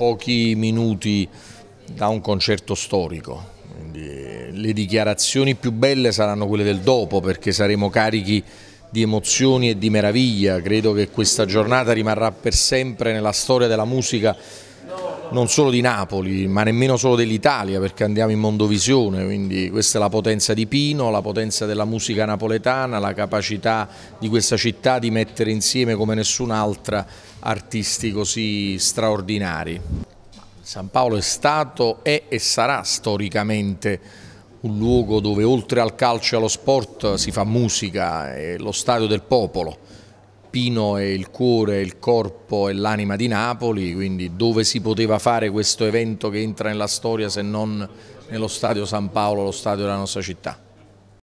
pochi minuti da un concerto storico. Quindi le dichiarazioni più belle saranno quelle del dopo perché saremo carichi di emozioni e di meraviglia. Credo che questa giornata rimarrà per sempre nella storia della musica non solo di Napoli ma nemmeno solo dell'Italia perché andiamo in mondovisione, quindi questa è la potenza di Pino, la potenza della musica napoletana, la capacità di questa città di mettere insieme come nessun'altra artisti così straordinari. San Paolo è stato, è e sarà storicamente un luogo dove oltre al calcio e allo sport si fa musica, è lo stadio del popolo. Pino è il cuore, il corpo e l'anima di Napoli, quindi dove si poteva fare questo evento che entra nella storia se non nello stadio San Paolo, lo stadio della nostra città?